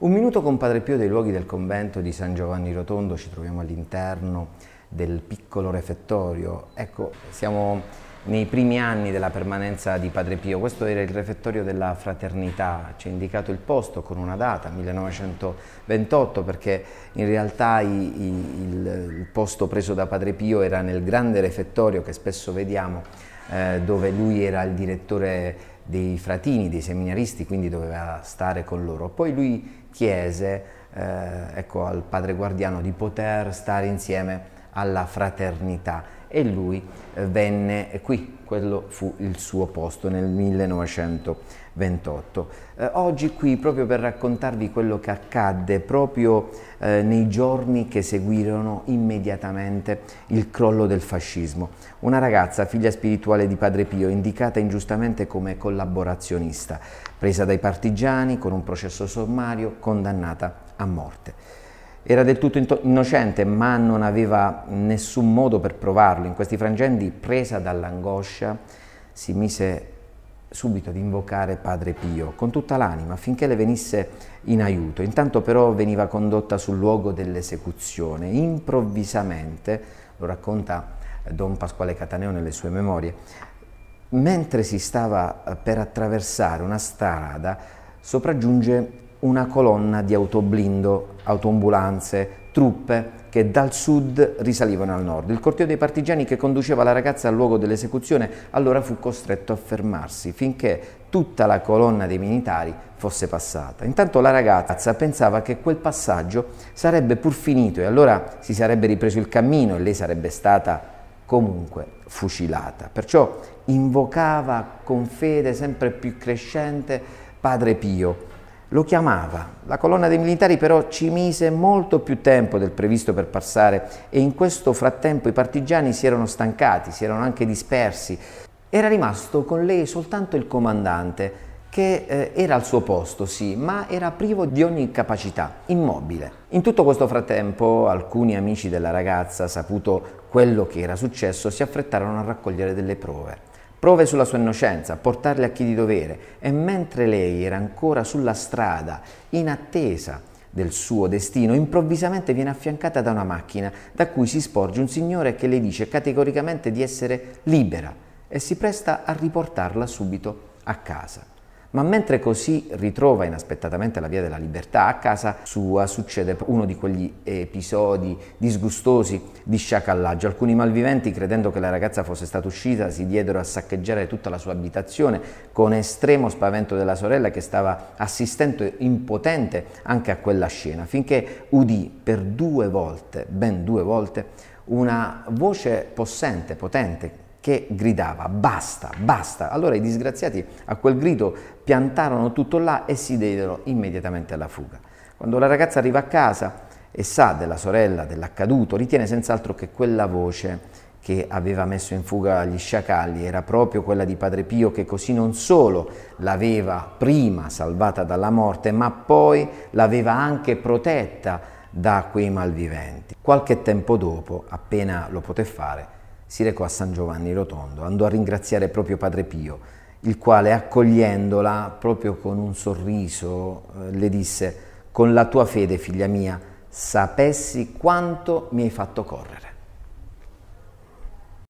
Un minuto con Padre Pio dei luoghi del convento di San Giovanni Rotondo, ci troviamo all'interno del piccolo refettorio. Ecco, siamo nei primi anni della permanenza di Padre Pio, questo era il refettorio della fraternità, ci è indicato il posto con una data, 1928, perché in realtà i, i, il, il posto preso da Padre Pio era nel grande refettorio che spesso vediamo eh, dove lui era il direttore dei fratini, dei seminaristi, quindi doveva stare con loro. Poi lui chiese eh, ecco, al padre guardiano di poter stare insieme alla fraternità e lui eh, venne qui, quello fu il suo posto nel 1928. Eh, oggi qui proprio per raccontarvi quello che accadde proprio eh, nei giorni che seguirono immediatamente il crollo del fascismo. Una ragazza, figlia spirituale di Padre Pio, indicata ingiustamente come collaborazionista, presa dai partigiani con un processo sommario, condannata a morte. Era del tutto innocente, ma non aveva nessun modo per provarlo. In questi frangenti, presa dall'angoscia, si mise subito ad invocare Padre Pio con tutta l'anima affinché le venisse in aiuto. Intanto però veniva condotta sul luogo dell'esecuzione. Improvvisamente, lo racconta eh, Don Pasquale Cataneo nelle sue memorie, mentre si stava eh, per attraversare una strada, sopraggiunge una colonna di autoblindo, autoambulanze, truppe che dal sud risalivano al nord. Il corteo dei partigiani che conduceva la ragazza al luogo dell'esecuzione allora fu costretto a fermarsi finché tutta la colonna dei militari fosse passata. Intanto la ragazza pensava che quel passaggio sarebbe pur finito e allora si sarebbe ripreso il cammino e lei sarebbe stata comunque fucilata. Perciò invocava con fede sempre più crescente Padre Pio lo chiamava. La colonna dei militari però ci mise molto più tempo del previsto per passare e in questo frattempo i partigiani si erano stancati, si erano anche dispersi. Era rimasto con lei soltanto il comandante, che eh, era al suo posto, sì, ma era privo di ogni capacità, immobile. In tutto questo frattempo, alcuni amici della ragazza, saputo quello che era successo, si affrettarono a raccogliere delle prove prove sulla sua innocenza, portarle a chi di dovere. E mentre lei era ancora sulla strada, in attesa del suo destino, improvvisamente viene affiancata da una macchina da cui si sporge un signore che le dice categoricamente di essere libera e si presta a riportarla subito a casa. Ma mentre così ritrova inaspettatamente la via della libertà, a casa sua succede uno di quegli episodi disgustosi di sciacallaggio. Alcuni malviventi, credendo che la ragazza fosse stata uscita, si diedero a saccheggiare tutta la sua abitazione con estremo spavento della sorella che stava assistendo impotente anche a quella scena, finché udì per due volte, ben due volte, una voce possente, potente, che gridava basta, basta. Allora i disgraziati a quel grido piantarono tutto là e si diedero immediatamente alla fuga. Quando la ragazza arriva a casa e sa della sorella, dell'accaduto, ritiene senz'altro che quella voce che aveva messo in fuga gli sciacalli era proprio quella di Padre Pio che così non solo l'aveva prima salvata dalla morte, ma poi l'aveva anche protetta da quei malviventi. Qualche tempo dopo, appena lo poté fare, si recò a San Giovanni Rotondo, andò a ringraziare proprio Padre Pio, il quale accogliendola proprio con un sorriso eh, le disse, con la tua fede figlia mia, sapessi quanto mi hai fatto correre.